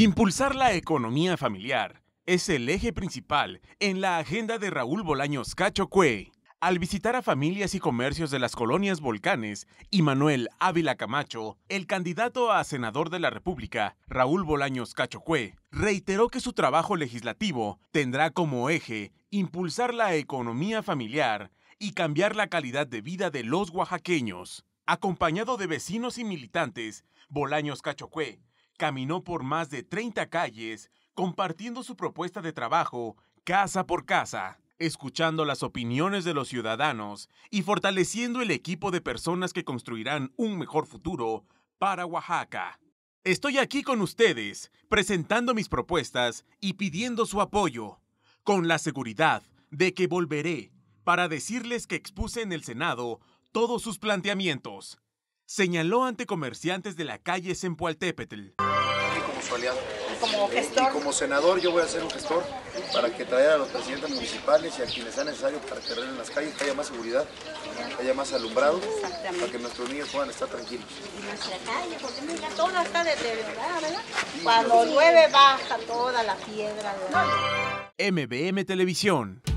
Impulsar la economía familiar es el eje principal en la agenda de Raúl Bolaños Cacho Al visitar a familias y comercios de las colonias Volcanes y Manuel Ávila Camacho, el candidato a senador de la República, Raúl Bolaños Cachocué, reiteró que su trabajo legislativo tendrá como eje impulsar la economía familiar y cambiar la calidad de vida de los oaxaqueños. Acompañado de vecinos y militantes, Bolaños Cachocue caminó por más de 30 calles compartiendo su propuesta de trabajo casa por casa, escuchando las opiniones de los ciudadanos y fortaleciendo el equipo de personas que construirán un mejor futuro para Oaxaca. Estoy aquí con ustedes, presentando mis propuestas y pidiendo su apoyo, con la seguridad de que volveré para decirles que expuse en el Senado todos sus planteamientos, señaló ante comerciantes de la calle Sempoaltépetl como su aliado. Como gestor. Y como senador yo voy a ser un gestor para que traer a los presidentes municipales y a quienes sea necesario para que en las calles, que haya más seguridad, haya más alumbrado, para que nuestros niños puedan estar tranquilos. Y nuestra calle, porque mira, toda está deteriorada, ¿verdad? Cuando llueve baja toda la piedra. ¿verdad? MBM Televisión.